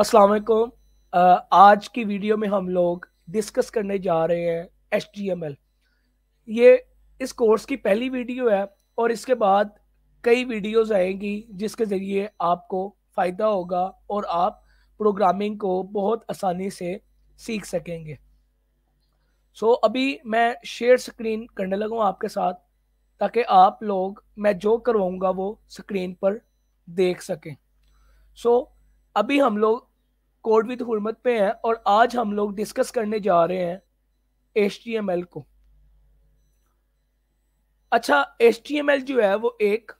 अस्सलाम वालेकुम आज की वीडियो में हम लोग डिस्कस करने जा रहे हैं एच ये इस कोर्स की पहली वीडियो है और इसके बाद कई वीडियोस आएंगी जिसके ज़रिए आपको फ़ायदा होगा और आप प्रोग्रामिंग को बहुत आसानी से सीख सकेंगे सो so, अभी मैं शेयर स्क्रीन करने लगा आपके साथ ताकि आप लोग मैं जो करवाऊँगा वो स्क्रीन पर देख सकें सो so, अभी हम लोग कोड विद हुरमत पे हैं और आज हम लोग डिस्कस करने जा रहे हैं एच को अच्छा एच जो है वो एक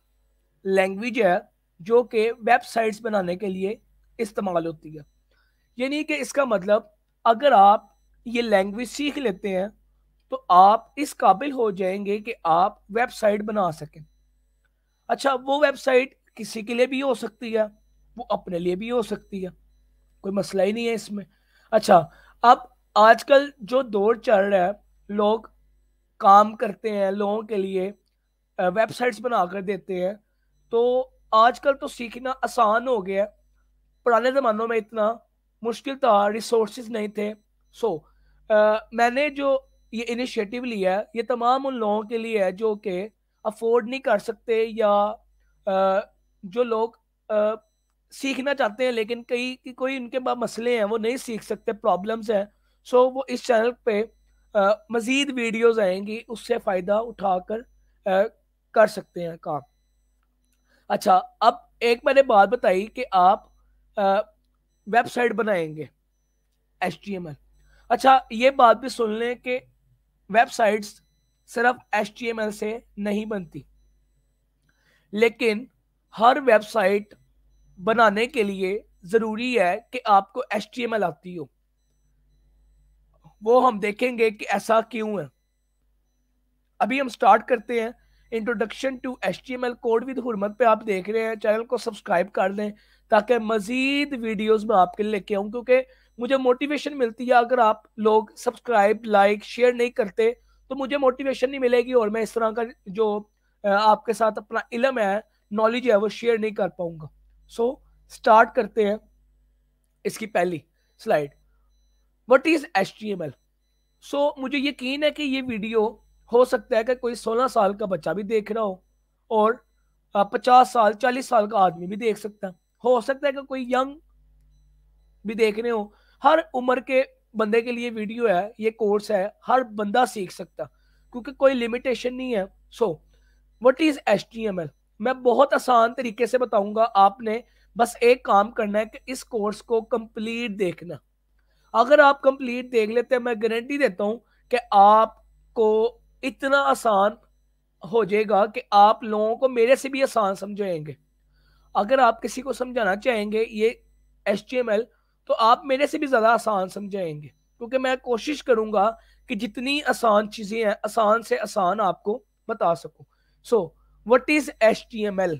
लैंग्वेज है जो कि वेबसाइट्स बनाने के लिए इस्तेमाल होती है यानी कि इसका मतलब अगर आप ये लैंग्वेज सीख लेते हैं तो आप इस काबिल हो जाएंगे कि आप वेबसाइट बना सकें अच्छा वो वेबसाइट किसी के लिए भी हो सकती है वो अपने लिए भी हो सकती है कोई मसला ही नहीं है इसमें अच्छा अब आजकल जो दौर चल रहा है लोग काम करते हैं लोगों के लिए वेबसाइट्स बना कर देते हैं तो आजकल तो सीखना आसान हो गया पुराने ज़मानों में इतना मुश्किल था रिसोर्स नहीं थे सो so, मैंने जो ये इनिशिएटिव लिया है ये तमाम उन लोगों के लिए है जो कि अफोर्ड नहीं कर सकते या आ, जो लोग सीखना चाहते हैं लेकिन कई कि कोई उनके पास मसले हैं वो नहीं सीख सकते प्रॉब्लम्स हैं सो वो इस चैनल पे मजीद वीडियोस आएंगी उससे फ़ायदा उठाकर कर सकते हैं काम अच्छा अब एक मैंने बात बताई कि आप वेबसाइट बनाएंगे एच अच्छा ये बात भी सुन लें कि वेबसाइट्स सिर्फ एच से नहीं बनती लेकिन हर वेबसाइट बनाने के लिए ज़रूरी है कि आपको एच टी एम एल आती हो वो हम देखेंगे कि ऐसा क्यों है अभी हम स्टार्ट करते हैं introduction to H T M L code with Harmat पे आप देख रहे हैं चैनल को सब्सक्राइब कर लें ताकि मज़ीद वीडियोज़ में आपके लिए लेके आऊँ क्योंकि मुझे मोटिवेशन मिलती है अगर आप लोग सब्सक्राइब लाइक शेयर नहीं करते तो मुझे मोटिवेशन नहीं मिलेगी और मैं इस तरह का जो आपके साथ अपना इलम है नॉलेज है वो शेयर नहीं कर पाऊंगा सो so, स्टार्ट करते हैं इसकी पहली slide what is H T M L so मुझे यकीन है कि ये वीडियो हो सकता है कि कोई 16 साल का बच्चा भी देख रहा हो और 50 साल 40 साल का आदमी भी देख सकता है हो सकता है कि कोई यंग भी देख रहे हो हर उम्र के बंदे के लिए वीडियो है ये कोर्स है हर बंदा सीख सकता क्योंकि कोई लिमिटेशन नहीं है so what is H T M L मैं बहुत आसान तरीके से बताऊंगा आपने बस एक काम करना है कि इस कोर्स को कंप्लीट देखना अगर आप कंप्लीट देख लेते हैं मैं गारंटी देता हूं कि आपको इतना आसान हो जाएगा कि आप लोगों को मेरे से भी आसान समझाएंगे अगर आप किसी को समझाना चाहेंगे ये एस तो आप मेरे से भी ज़्यादा आसान समझाएंगे क्योंकि मैं कोशिश करूँगा कि जितनी आसान चीज़ें हैं आसान से आसान आपको बता सकूँ so so, what is H T M L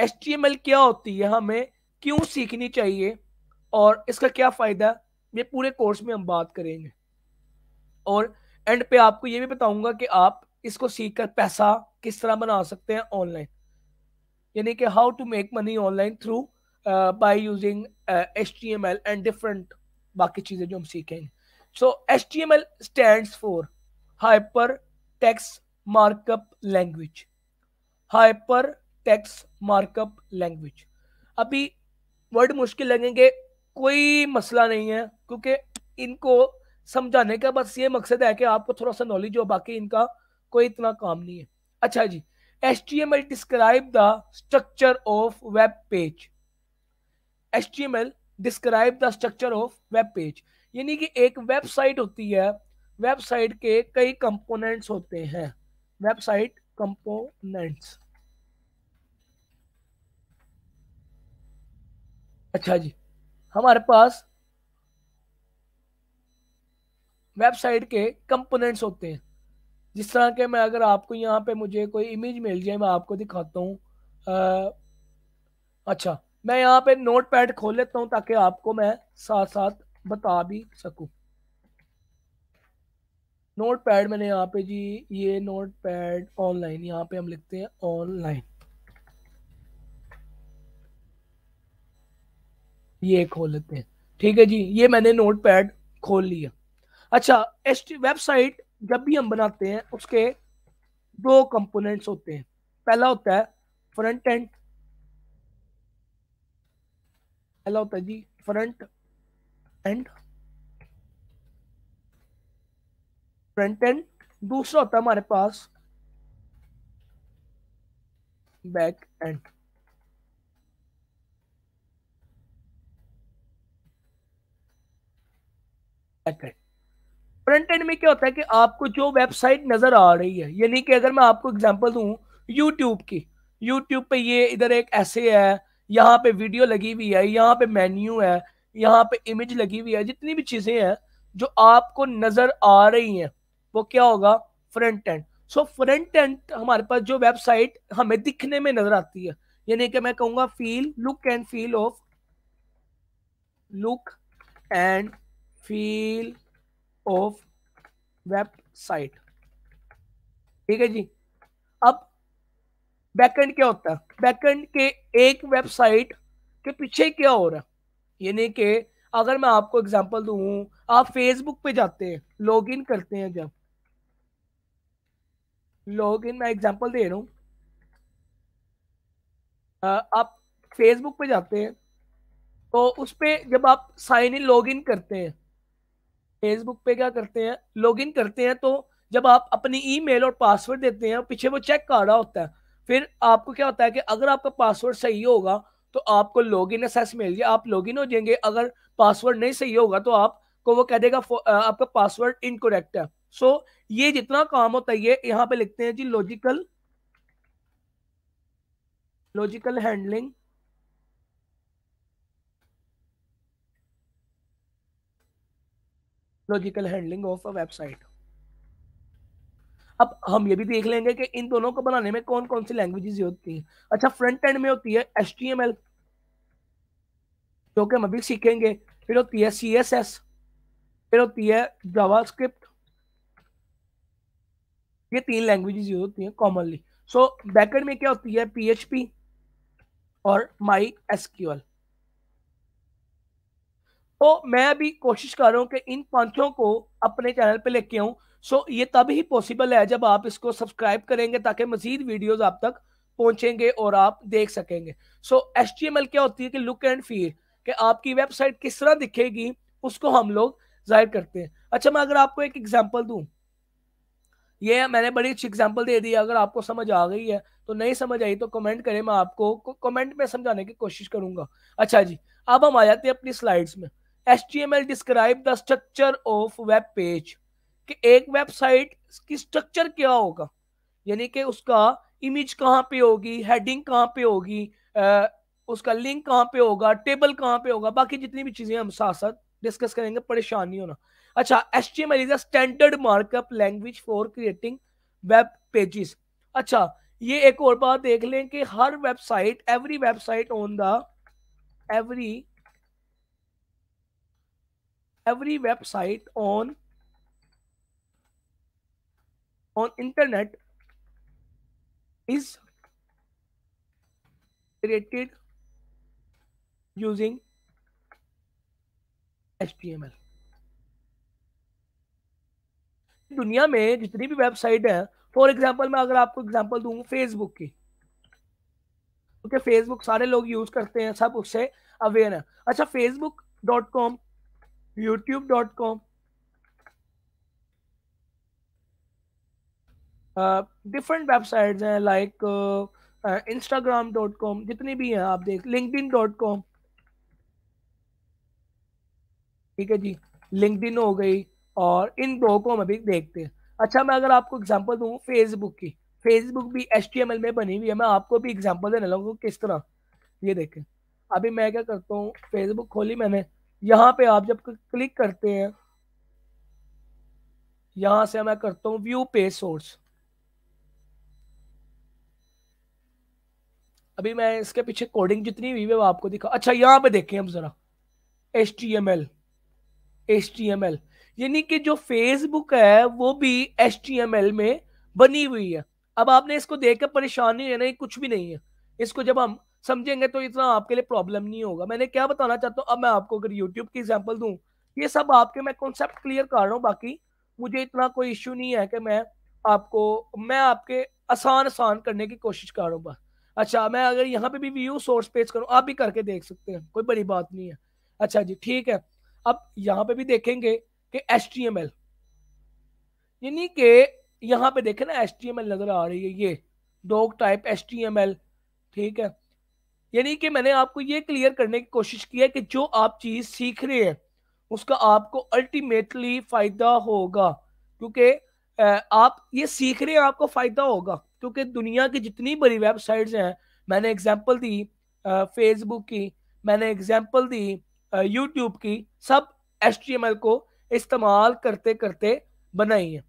H T M L क्या होती है हमें क्यों सीखनी चाहिए और इसका क्या फ़ायदा ये पूरे कोर्स में हम बात करेंगे और एंड पे आपको ये भी बताऊंगा कि आप इसको सीख कर पैसा किस तरह बना सकते हैं ऑनलाइन यानी कि how to make money online through by using H T M L and different बाकी चीज़ें जो हम सीखेंगे so H T M L stand for hyper text markup language hyper text markup language अभी वर्ड मुश्किल लगेंगे कोई मसला नहीं है क्योंकि इनको समझाने का बस ये मकसद है कि आपको थोड़ा सा नॉलेज हो बाकी इनका कोई इतना काम नहीं है अच्छा जी H T M L describe the structure of web page H T M L describe the structure of web page यानी कि एक वेबसाइट होती है वेबसाइट के कई कंपोनेंट्स होते हैं वेबसाइट कंपोनेंट्स अच्छा जी हमारे पास वेबसाइट के कंपोनेंट्स होते हैं जिस तरह के मैं अगर आपको यहाँ पे मुझे कोई इमेज मिल जाए मैं आपको दिखाता हूँ अच्छा मैं यहाँ पे नोट पैड खोल लेता हूँ ताकि आपको मैं साथ साथ बता भी सकूँ नोट पैड मैंने यहाँ पे जी ये नोट पैड ऑनलाइन यहाँ पे हम लिखते हैं ऑनलाइन ये खोल लेते हैं ठीक है जी ये मैंने नोट पैड खोल लिया अच्छा एस वेबसाइट जब भी हम बनाते हैं उसके दो कंपोनेंट्स होते हैं पहला होता है फ्रंट एंड पहला होता है जी फ्रंट एंड फ्रंट एंड दूसरा होता है हमारे पास बैक एंड फ्रंट एंड में क्या होता है कि आपको जो वेबसाइट नजर आ रही है यानी कि अगर मैं आपको एग्जांपल दू यूट्यूब की यूट्यूब पे ये इधर एक ऐसे है यहाँ पे वीडियो लगी हुई है यहाँ पे मेन्यू है यहाँ पे इमेज लगी हुई है जितनी भी चीजें हैं जो आपको नजर आ रही हैं वो क्या होगा front end so front end हमारे पास जो वेबसाइट हमें दिखने में नजर आती है यानी कि मैं कहूंगा feel look and feel of look and feel of website ठीक है जी अब बैकएंड क्या होता है बैकएंड के एक वेबसाइट के पीछे क्या हो रहा है यानी कि अगर मैं आपको एग्जांपल दूं आप फेसबुक पे जाते हैं लॉगिन करते हैं जब लॉग इन मैं एग्जाम्पल दे रहा हूँ आप फेसबुक पे जाते हैं तो उस पर जब आप साइन इन लॉग इन करते हैं फेसबुक पे क्या करते हैं लॉग इन करते हैं तो जब आप अपनी ईमेल और पासवर्ड देते हैं पीछे वो चेक कर रहा होता है फिर आपको क्या होता है कि अगर आपका पासवर्ड सही होगा तो आपको लॉग इन एसेस मिल जाए आप लॉग इन हो जाएंगे अगर पासवर्ड नहीं सही होगा तो आपको वो कह देगा आपका पासवर्ड इनकोरेक्ट है सो ये जितना काम होता है ये यहां पे लिखते हैं जी logical logical handling logical handling of a website अब हम ये भी देख लेंगे कि इन दोनों को बनाने में कौन कौन सी लैंग्वेजेस होती हैं अच्छा फ्रंट एंड में होती है एस टी एम एल जो कि हम अभी सीखेंगे फिर होती है सी एस एस फिर होती है जावास्क्रिप्ट स्क्रिप्ट ये तीन लैंग्वेजेस यूज होती हैं कॉमनली सो बैकेंड में क्या होती है पीएचपी और माई एसक्यूएल तो मैं अभी कोशिश कर रहा हूँ कि इन पांचों को अपने चैनल पे लेके आऊँ सो ये तब ही पॉसिबल है जब आप इसको सब्सक्राइब करेंगे ताकि मजीद वीडियोस आप तक पहुंचेंगे और आप देख सकेंगे सो एम एल क्या होती है कि लुक एंड फील कि आपकी वेबसाइट किस तरह दिखेगी उसको हम लोग जाहिर करते हैं अच्छा मैं अगर आपको एक एग्जाम्पल दूँ ये मैंने बड़ी अच्छी एग्जाम्पल दे दी अगर आपको समझ आ गई है तो नहीं समझ आई तो कमेंट करें मैं आपको कमेंट में समझाने की कोशिश करूंगा अच्छा जी अब हम आ जाते हैं अपनी स्लाइड्स में S T M L describe the structure of web page कि एक वेबसाइट की स्ट्रक्चर क्या होगा यानी कि उसका इमेज कहाँ पे होगी हेडिंग कहाँ पे होगी उसका लिंक कहाँ पे होगा टेबल कहाँ पे होगा बाकी जितनी भी चीज़ें हम साथ साथ डिस्कस करेंगे परेशान नहीं होना अच्छा H T M L is a standard markup language for creating web pages अच्छा ये एक और बात देख लें कि हर वेबसाइट every website on the every every website on on internet is created using H T M L दुनिया में जितनी भी वेबसाइट है फॉर एग्जाम्पल मैं अगर आपको एग्जाम्पल दूंगा फेसबुक की क्योंकि फेसबुक सारे लोग यूज करते हैं सब उससे अवेयर है अच्छा Facebook dot com YouTube dot com different website हैं लाइक इंस्टाग्राम डॉट कॉम जितनी भी हैं आप देख लिंक डॉट कॉम ठीक है जी लिंकड हो गई और इन दो को हम अभी देखते हैं अच्छा मैं अगर आपको एग्जाम्पल दूँ फेसबुक की फेसबुक भी एच में बनी हुई है मैं आपको भी एग्जाम्पल देने लगा किस तरह ये देखें अभी मैं क्या करता हूँ फेसबुक खोली मैंने यहाँ पे आप जब क्लिक करते हैं यहाँ से मैं करता हूँ व्यू पेज सोर्स अभी मैं इसके पीछे कोडिंग जितनी हुई है वो आपको दिखा अच्छा यहाँ पे देखें हम जरा H T M L S T M L यानी कि जो फेसबुक है वो भी एच में बनी हुई है अब आपने इसको देख कर परेशान नहीं होना कुछ भी नहीं है इसको जब हम समझेंगे तो इतना आपके लिए प्रॉब्लम नहीं होगा मैंने क्या बताना चाहता हूँ अब मैं आपको अगर यूट्यूब की एग्जाम्पल दूँ ये सब आपके मैं कॉन्सेप्ट क्लियर कर रहा हूँ बाकी मुझे इतना कोई इश्यू नहीं है कि मैं आपको मैं आपके आसान आसान करने की कोशिश कर रहा हूँ बस अच्छा मैं अगर यहाँ पे भी व्यू सोर्स पेज करूँ आप भी करके देख सकते हैं कोई बड़ी बात नहीं है अच्छा जी ठीक है अब यहाँ पे भी देखेंगे कि एस टी एम एल यानी कि यहाँ पे देखे ना एस टी एम एल नज़र आ रही है ये doc type S T M L ठीक है यानी कि मैंने आपको ये क्लियर करने की कोशिश की है कि जो आप चीज़ सीख रहे हैं उसका आपको अल्टीमेटली फ़ायदा होगा क्योंकि आप ये सीख रहे हैं आपको फ़ायदा होगा क्योंकि दुनिया की जितनी बड़ी वेबसाइट्स हैं मैंने एग्जांपल दी फेसबुक की मैंने एग्जांपल दी यूट्यूब की सब एस को इस्तेमाल करते करते बनाई है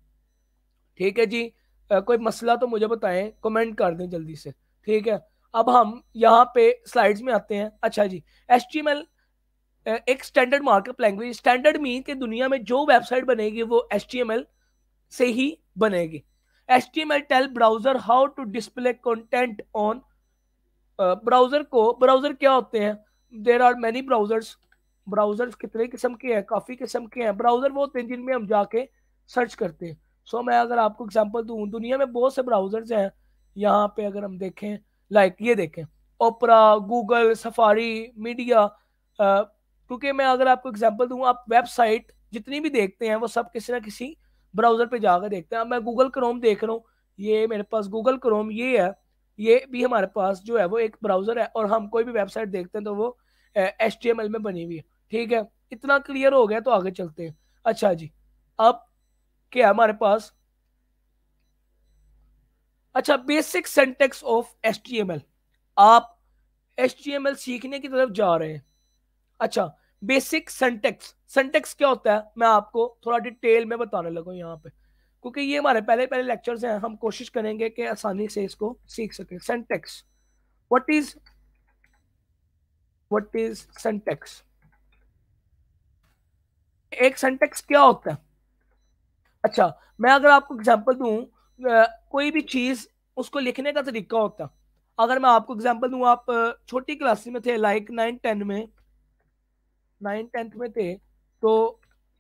ठीक है जी आ, कोई मसला तो मुझे बताएं कमेंट कर दें जल्दी से ठीक है अब हम यहाँ पे स्लाइड्स में आते हैं अच्छा जी एच एक standard markup language standard mean के दुनिया में जो वेबसाइट बनेगी वो एच से ही बनेगी H tell browser how to display content on browser को ब्राउजर क्या होते हैं there are many browsers browser कितने किस्म के हैं काफ़ी किस्म के हैं ब्राउज़र वो होते हैं जिनमें हम जाके सर्च करते हैं सो मैं अगर आपको एग्जांपल दूँ दुनिया में बहुत से ब्राउज़र्स हैं यहाँ पे अगर हम देखें लाइक ये देखें ओपरा गूगल सफारी मीडिया क्योंकि मैं अगर आपको एग्जाम्पल दूँ आप वेबसाइट जितनी भी देखते हैं वो सब किसी ना किसी ब्राउज़र पे जाकर देखते हैं अब मैं गूगल क्रोम देख रहा हूँ ये मेरे पास गूगल क्रोम ये है ये भी हमारे पास जो है वो एक ब्राउज़र है और हम कोई भी वेबसाइट देखते हैं तो वो एच में बनी हुई है ठीक है इतना क्लियर हो गया तो आगे चलते हैं अच्छा जी अब क्या हमारे पास अच्छा बेसिक सेंटेक्स ऑफ एस आप एस सीखने की तरफ जा रहे हैं अच्छा बेसिक सेंटेक्स सेंटेक्स क्या होता है मैं आपको थोड़ा डिटेल में बताने लगा यहाँ पे क्योंकि ये हमारे पहले पहले लेक्चर्स हैं हम कोशिश करेंगे कि आसानी से इसको सीख सकें syntax what is what is syntax एक सेंटेक्स क्या होता है अच्छा मैं अगर आपको एग्जाम्पल दूं कोई भी चीज उसको लिखने का तरीका होता अगर मैं आपको एग्जाम्पल दूं आप छोटी क्लास में थे लाइक नाइन टेन में नाइन टेंथ में थे तो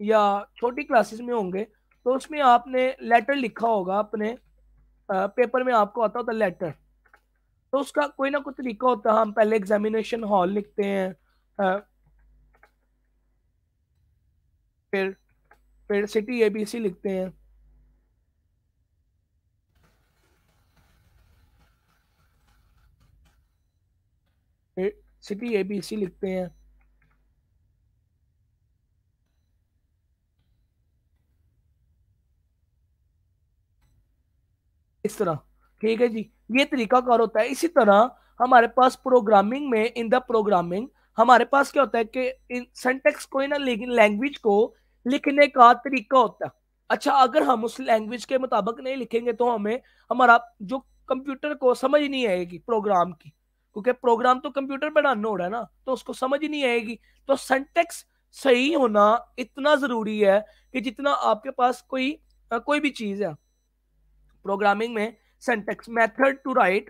या छोटी क्लासेस में होंगे तो उसमें आपने लेटर लिखा होगा अपने पेपर में आपको आता होता लेटर तो उसका कोई ना कोई तरीका होता है हम पहले एग्जामिनेशन हॉल लिखते हैं फिर फिर सिटी एबीसी लिखते हैं फिर सिटी एबीसी लिखते हैं इस तरह ठीक है जी ये तरीका कार होता है इसी तरह हमारे पास प्रोग्रामिंग में इन द प्रोग्रामिंग हमारे पास क्या होता है कि सेंटेक्स को ना लेकिन लैंग्वेज को लिखने का तरीका होता है अच्छा अगर हम उस लैंग्वेज के मुताबिक नहीं लिखेंगे तो हमें हमारा जो कंप्यूटर को समझ नहीं आएगी प्रोग्राम की क्योंकि प्रोग्राम तो कंप्यूटर पर रन हो रहा है ना तो उसको समझ नहीं आएगी तो सेंटेक्स सही होना इतना जरूरी है कि जितना आपके पास कोई कोई भी चीज है प्रोग्रामिंग में सेंटेक्स मेथड टू राइट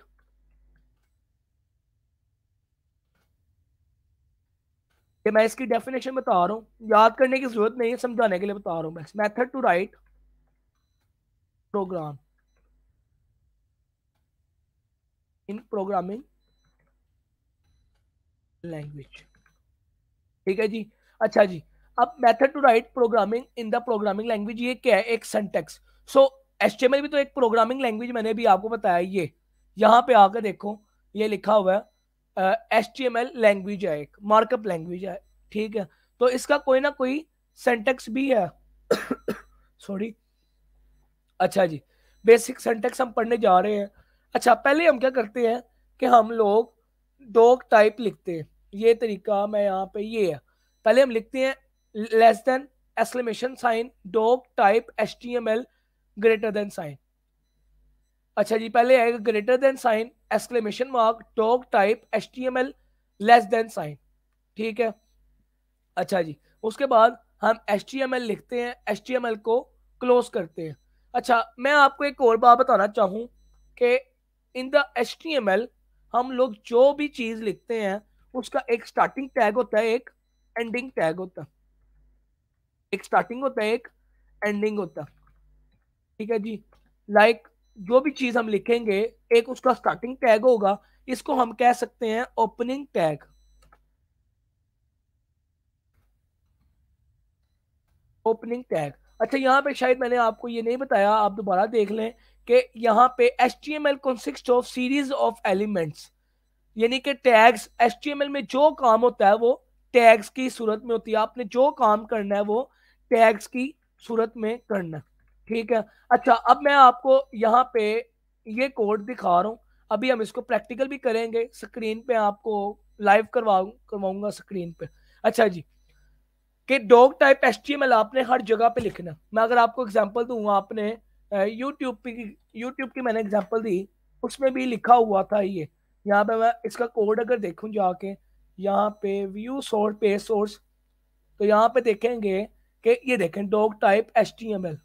ये मैं इसकी डेफिनेशन बता रहा हूँ याद करने की जरूरत नहीं है समझाने के लिए बता रहा हूँ बस to write program in programming language ठीक है जी अच्छा जी अब method to write programming in the programming language ये क्या है एक सेंटेक्स सो एस भी तो एक प्रोग्रामिंग लैंग्वेज मैंने भी आपको बताया ये यहाँ पे आकर देखो ये लिखा हुआ है S T M L language है एक मार्कअप लैंग्वेज है ठीक है तो इसका कोई ना कोई सेंटेक्स भी है सॉरी अच्छा जी बेसिक सेंटेक्स हम पढ़ने जा रहे हैं अच्छा पहले हम क्या करते हैं कि हम लोग डॉग टाइप लिखते हैं ये तरीका मैं यहाँ पे ये है पहले हम लिखते हैं less than exclamation sign doc type S T M L greater than sign अच्छा जी पहले आएगा greater than sign exclamation mark doc type H T M L less than sign ठीक है अच्छा जी उसके बाद हम एच टी एम एल लिखते हैं एच टी एम एल को क्लोज करते हैं अच्छा मैं आपको एक और बात बताना चाहूँ कि in the H T M L हम लोग जो भी चीज़ लिखते हैं उसका एक स्टार्टिंग टैग होता है एक एंडिंग टैग होता है एक स्टार्टिंग होता है एक एंडिंग होता है ठीक है जी लाइक like, जो भी चीज हम लिखेंगे एक उसका स्टार्टिंग टैग होगा इसको हम कह सकते हैं ओपनिंग टैग ओपनिंग टैग अच्छा यहाँ पे शायद मैंने आपको ये नहीं बताया आप दोबारा देख लें कि यहाँ पे S T M L consists of series of elements यानी कि tags S T M L में जो काम होता है वो टैग्स की सूरत में होती है आपने जो काम करना है वो टैग्स की सूरत में करना है ठीक है अच्छा अब मैं आपको यहाँ पे ये कोड दिखा रहा हूँ अभी हम इसको प्रैक्टिकल भी करेंगे स्क्रीन पे आपको लाइव करवाऊ करवाऊंगा स्क्रीन पे अच्छा जी कि डॉग टाइप एच आपने हर जगह पे लिखना मैं अगर आपको एग्जांपल दूंगा आपने यूट्यूब की यूट्यूब की मैंने एग्जांपल दी उसमें भी लिखा हुआ था ये यहाँ पे मैं इसका कोड अगर देखूँ जाके यहाँ पे व्यू सोर्स पे सोर्स तो यहाँ पे देखेंगे कि ये देखें doc type S T M L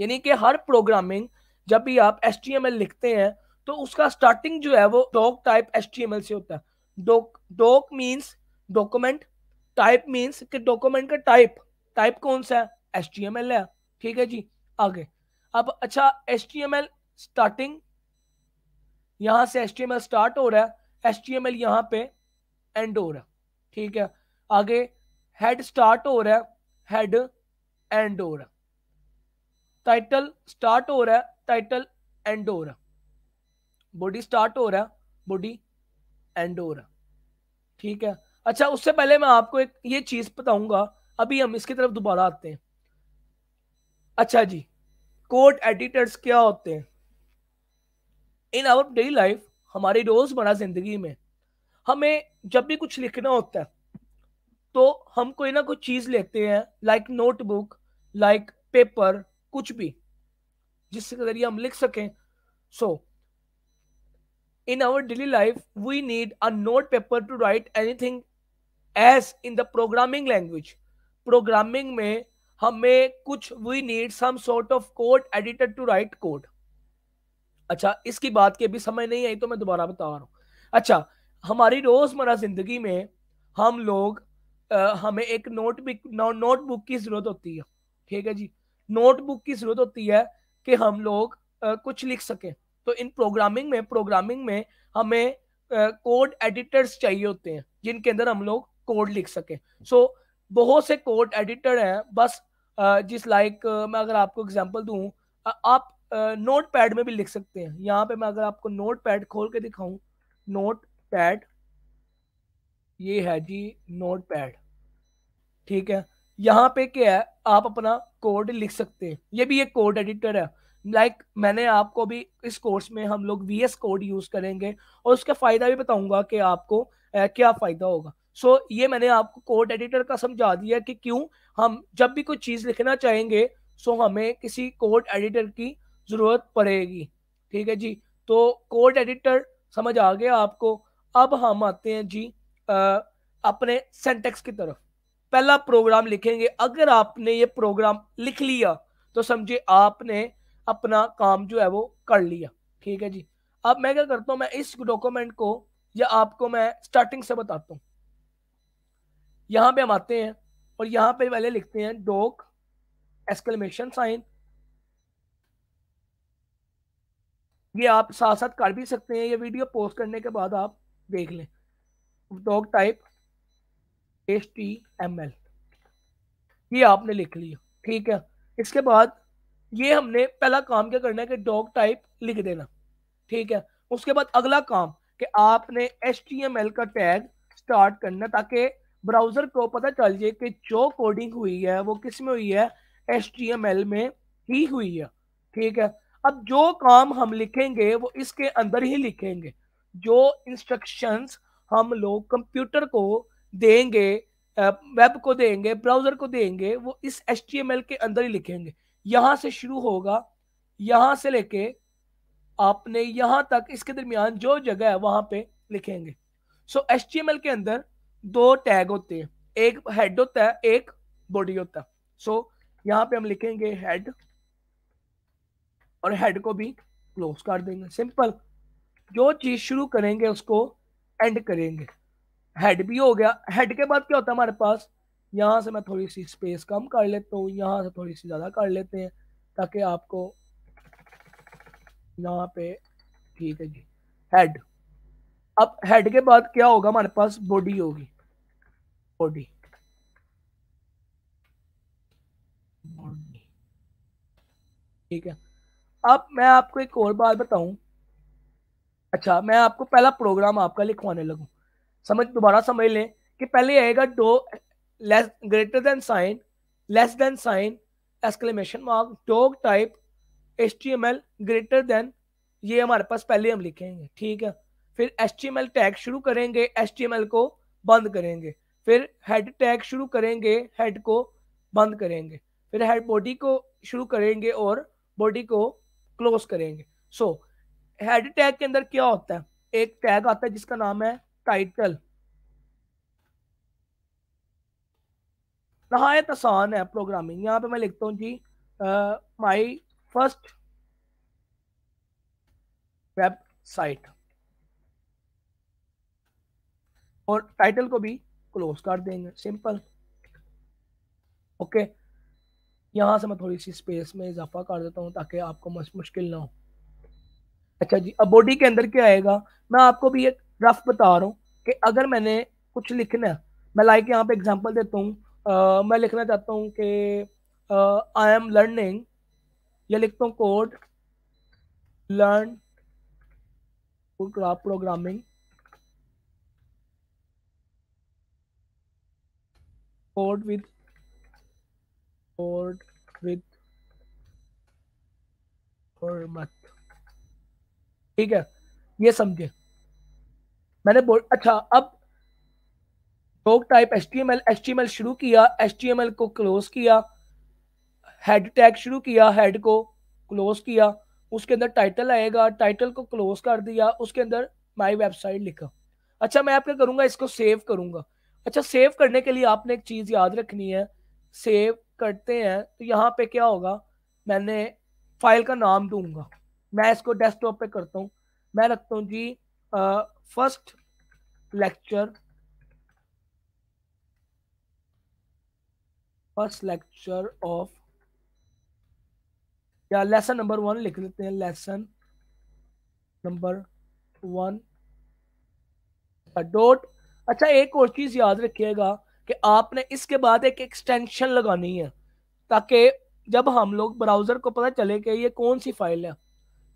यानी कि हर प्रोग्रामिंग जब भी आप एस लिखते हैं तो उसका स्टार्टिंग जो है वो डॉक टाइप एस से होता है doc doc means document type means कि डॉक्यूमेंट का टाइप टाइप कौन सा है एस टी एम एल है ठीक है जी आगे अब अच्छा S T M L starting यहाँ से S T M L start हो रहा है एस टी एम एल यहाँ पे एंड हो रहा है ठीक है आगे हेड स्टार्ट हो रहा है हेड एंड हो रहा है टाइटल स्टार्ट हो रहा है टाइटल एंड हो रहा बॉडी स्टार्ट हो रहा है बॉडी एंड हो रहा ठीक है अच्छा उससे पहले मैं आपको एक ये चीज बताऊंगा अभी हम इसकी तरफ दोबारा आते हैं अच्छा जी कोड एडिटर्स क्या होते हैं इन आवर डेली लाइफ हमारी रोजमर्रा जिंदगी में हमें जब भी कुछ लिखना होता है तो हम कोई ना कोई चीज लेते हैं लाइक नोटबुक लाइक पेपर कुछ भी जिसके जरिए हम लिख सकें so in our daily life we need a note paper to write anything as in the programming language programming में हमें कुछ we need some sort of code editor to write code अच्छा इसकी बात की अभी समय नहीं आई तो मैं दोबारा बता रहा हूँ अच्छा हमारी रोजमर्रा जिंदगी में हम लोग आ, हमें एक नोट नोटबुक की जरूरत होती है ठीक है जी नोटबुक की जरूरत होती है कि हम लोग कुछ लिख सकें तो इन प्रोग्रामिंग में प्रोग्रामिंग में हमें कोड एडिटर्स चाहिए होते हैं जिनके अंदर हम लोग कोड लिख सकें सो so, बहुत से कोड एडिटर हैं बस जिस लाइक मैं अगर आपको एग्जांपल दूं आप नोट पैड में भी लिख सकते हैं यहाँ पे मैं अगर आपको नोट पैड खोल के दिखाऊं नोट पैड ये है जी नोट पैड ठीक है यहाँ पे क्या है आप अपना कोड लिख सकते हैं ये भी एक कोड एडिटर है लाइक like, मैंने आपको भी इस कोर्स में हम लोग वी एस कोड यूज करेंगे और उसका फायदा भी बताऊंगा कि आपको आ, क्या फायदा होगा सो so, ये मैंने आपको कोड एडिटर का समझा दिया कि क्यों हम जब भी कोई चीज लिखना चाहेंगे सो so हमें किसी कोड एडिटर की जरूरत पड़ेगी ठीक है जी तो कोड एडिटर समझ आ गया आपको अब हम आते हैं जी आ, अपने सेंटेक्स की तरफ पहला प्रोग्राम लिखेंगे अगर आपने ये प्रोग्राम लिख लिया तो समझिए आपने अपना काम जो है वो कर लिया ठीक है जी अब मैं क्या करता हूँ मैं इस डॉक्यूमेंट को या आपको मैं स्टार्टिंग से बताता हूँ यहाँ पे हम आते हैं और यहाँ पे पहले लिखते हैं डॉक एक्सक्लेमेशन साइन ये आप साथ साथ कर भी सकते हैं ये वीडियो पोस्ट करने के बाद आप देख लें doc type S T M L ये आपने लिख लिया ठीक है इसके बाद ये हमने पहला काम क्या करना है कि डॉग टाइप लिख देना ठीक है उसके बाद अगला काम कि आपने एस टी एम एल का टैग स्टार्ट करना ताकि ब्राउजर को पता चल जाए कि जो कोडिंग हुई है वो किस में हुई है एस टी एम एल में ही हुई है ठीक है अब जो काम हम लिखेंगे वो इसके अंदर ही लिखेंगे जो इंस्ट्रक्शंस हम लोग कंप्यूटर को देंगे वेब को देंगे ब्राउजर को देंगे वो इस एच के अंदर ही लिखेंगे यहाँ से शुरू होगा यहाँ से लेके आपने यहाँ तक इसके दरमियान जो जगह है वहाँ पे लिखेंगे सो एच के अंदर दो टैग होते हैं एक हेड होता है एक बॉडी होता है सो so, यहाँ पे हम लिखेंगे हेड और हेड को भी क्लोज कर देंगे सिंपल जो चीज शुरू करेंगे उसको एंड करेंगे हेड भी हो गया हेड के बाद क्या होता है हमारे पास यहाँ से मैं थोड़ी सी स्पेस कम कर लेता हूँ यहाँ से थोड़ी सी ज़्यादा कर लेते हैं ताकि आपको यहाँ पे ठीक है जी हेड अब हेड के बाद क्या होगा हमारे पास बॉडी होगी बॉडी ठीक है अब मैं आपको एक और बात बताऊं अच्छा मैं आपको पहला प्रोग्राम आपका लिखवाने लगूं समझ दोबारा समझ लें कि पहले आएगा डो less greater than sign less than sign exclamation mark doc type H T M L greater than ये हमारे पास पहले हम लिखेंगे ठीक है फिर H T M L tag शुरू करेंगे एच टी एम एल को बंद करेंगे फिर हेड टैग शुरू करेंगे हेड को बंद करेंगे फिर हेड बॉडी को शुरू करेंगे और बॉडी को क्लोज करेंगे सो हेड टैग के अंदर क्या होता है एक टैग आता है जिसका नाम है टाइटल नहायत आसान है प्रोग्रामिंग यहाँ पे मैं लिखता हूँ जी माई फर्स्ट वेबसाइट और टाइटल को भी क्लोज कर देंगे सिंपल ओके यहाँ से मैं थोड़ी सी स्पेस में इजाफा कर देता हूँ ताकि आपको मुश्किल ना हो अच्छा जी अब बॉडी के अंदर क्या आएगा मैं आपको भी एक रफ बता रहा हूँ कि अगर मैंने कुछ लिखना है मैं लाइक यहाँ पे एग्जांपल देता हूँ मैं लिखना चाहता हूँ कि आई एम लर्निंग या लिखता हूँ code learn programming code with code with मत ठीक है ये समझे मैंने बोल अच्छा अब doc type H T M L H T M L शुरू किया एच टी एम एल को क्लोज किया हेड टैग शुरू किया हेड को क्लोज किया उसके अंदर टाइटल आएगा टाइटल को क्लोज कर दिया उसके अंदर माई वेबसाइट लिखा अच्छा मैं आपका करूँगा इसको सेव करूँगा अच्छा सेव करने के लिए आपने एक चीज़ याद रखनी है सेव करते हैं तो यहाँ पे क्या होगा मैंने फाइल का नाम दूंगा मैं इसको डेस्कटॉप पे करता हूँ मैं रखता हूँ जी आ, first lecture first lecture of या लेसन नंबर वन लिख लेते हैं लेसन नंबर वन डोट अच्छा एक और चीज याद रखिएगा कि आपने इसके बाद एक एक्सटेंशन लगानी है ताकि जब हम लोग ब्राउजर को पता चले कि ये कौन सी फाइल है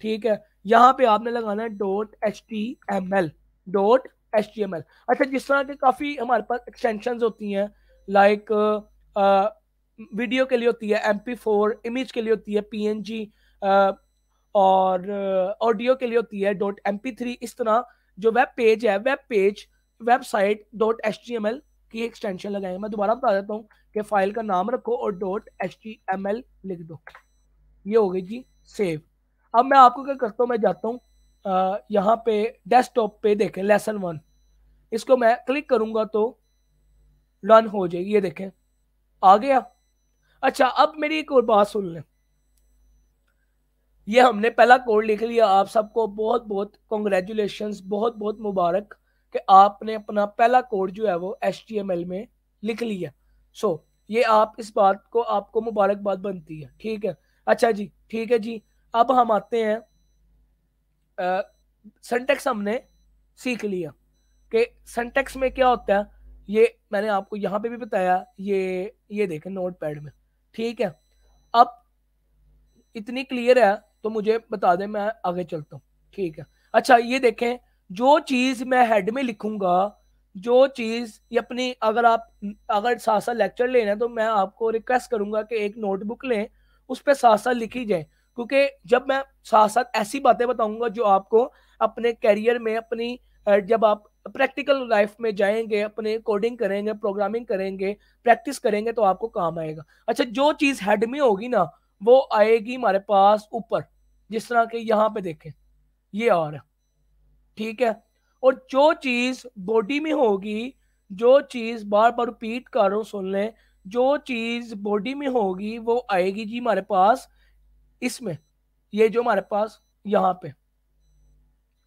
ठीक है यहाँ पे आपने लगाना है dot H T M L dot H T M L अच्छा जिस तरह के काफ़ी हमारे पास एक्सटेंशन होती हैं लाइक वीडियो के लिए होती है एम पी फोर इमेज के लिए होती है पी एन जी और ऑडियो के लिए होती है डॉट एम पी थ्री इस तरह जो वेब पेज है web page website dot H T M L की एक्सटेंशन लगाएंगे मैं दोबारा बता देता हूँ कि फाइल का नाम रखो और dot H T M L लिख दो ये हो गई जी सेव अब मैं आपको क्या करता हूँ मैं जाता हूँ यहाँ पे डेस्कटॉप पे देखें लेसन वन इसको मैं क्लिक करूँगा तो रन हो जाएगी ये देखें आ गया अच्छा अब मेरी एक और बात सुन लें ये हमने पहला कोड लिख लिया आप सबको बहुत बहुत कॉन्ग्रेचुलेशन बहुत बहुत मुबारक कि आपने अपना पहला कोड जो है वो एच में लिख लिया सो so, ये आप इस बात को आपको मुबारकबाद बनती है ठीक है अच्छा जी ठीक है जी अब हम आते हैं सेंटेक्स हमने सीख लिया कि सेंटेक्स में क्या होता है ये मैंने आपको यहाँ पे भी बताया ये ये देखें नोट पैड में ठीक है अब इतनी क्लियर है तो मुझे बता दें मैं आगे चलता हूँ ठीक है अच्छा ये देखें जो चीज़ मैं हेड में लिखूंगा जो चीज़ ये अपनी अगर आप अगर साथ साथ लेक्चर लेना है तो मैं आपको रिक्वेस्ट करूंगा कि एक नोटबुक लें उस पर साथ साथ लिखी जाए क्योंकि जब मैं साथ साथ ऐसी बातें बताऊंगा जो आपको अपने करियर में अपनी जब आप प्रैक्टिकल लाइफ में जाएंगे अपने कोडिंग करेंगे प्रोग्रामिंग करेंगे प्रैक्टिस करेंगे तो आपको काम आएगा अच्छा जो चीज़ हेड में होगी ना वो आएगी हमारे पास ऊपर जिस तरह के यहाँ पे देखें ये और ठीक है और जो चीज़ बॉडी में होगी जो चीज़ बार बार रिपीट कर रहा हूँ सुन लें जो चीज़ बॉडी में होगी वो आएगी जी हमारे पास इसमें ये जो हमारे पास यहाँ पे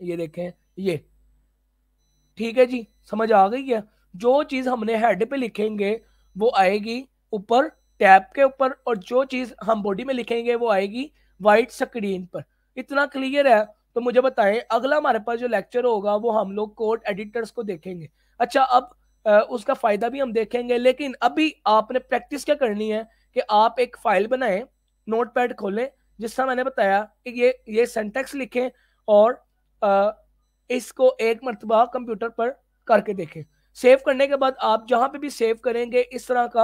ये देखें ये ठीक है जी समझ आ गई है जो चीज हमने हेड पे लिखेंगे वो आएगी ऊपर टैब के ऊपर और जो चीज हम बॉडी में लिखेंगे वो आएगी वाइट स्क्रीन पर इतना क्लियर है तो मुझे बताएं अगला हमारे पास जो लेक्चर होगा वो हम लोग कोड एडिटर्स को देखेंगे अच्छा अब आ, उसका फायदा भी हम देखेंगे लेकिन अभी आपने प्रैक्टिस क्या करनी है कि आप एक फाइल बनाएं नोटपैड खोलें जिस तरह मैंने बताया कि ये ये सेंटेक्स लिखें और आ, इसको एक मरतबा कंप्यूटर पर करके देखें सेव करने के बाद आप जहाँ पे भी सेव करेंगे इस तरह का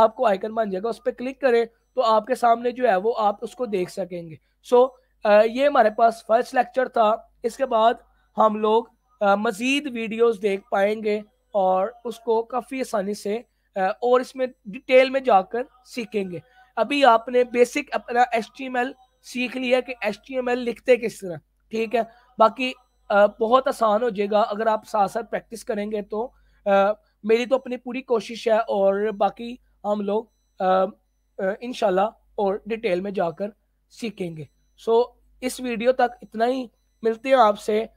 आपको आइकन बन जाएगा उस पर क्लिक करें तो आपके सामने जो है वो आप उसको देख सकेंगे सो so, आ, ये हमारे पास फर्स्ट लेक्चर था इसके बाद हम लोग मज़ीद वीडियोस देख पाएंगे और उसको काफ़ी आसानी से और इसमें डिटेल में जाकर सीखेंगे अभी आपने बेसिक अपना एच सीख लिया कि एच लिखते किस तरह ठीक है बाकी बहुत आसान हो जाएगा अगर आप साथ साथ प्रैक्टिस करेंगे तो आ, मेरी तो अपनी पूरी कोशिश है और बाकी हम लोग इन और डिटेल में जाकर सीखेंगे सो इस वीडियो तक इतना ही मिलते हैं आपसे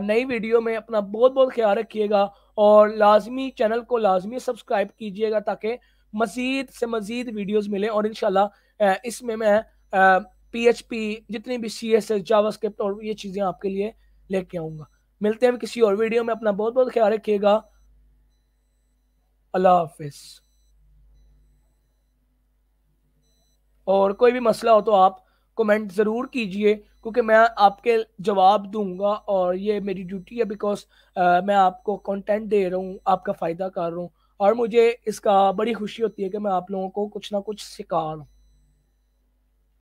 नई वीडियो में अपना बहुत बहुत ख्याल रखिएगा और लाजमी चैनल को लाजमी सब्सक्राइब कीजिएगा ताकि मजीद से मजीद वीडियोज मिले और इन इसमें मैं पी एच पी जितनी भी C S S JavaScript और ये चीज़ें आपके लिए लेके आऊंगा मिलते हैं किसी और वीडियो में अपना बहुत बहुत ख्याल रखिएगा अल्लाह हाफिज और कोई भी मसला हो तो आप कमेंट ज़रूर कीजिए क्योंकि मैं आपके जवाब दूंगा और ये मेरी ड्यूटी है बिकॉज मैं आपको कंटेंट दे रहा हूँ आपका फ़ायदा कर रहा हूँ और मुझे इसका बड़ी खुशी होती है कि मैं आप लोगों को कुछ ना कुछ सिखा रहा हूँ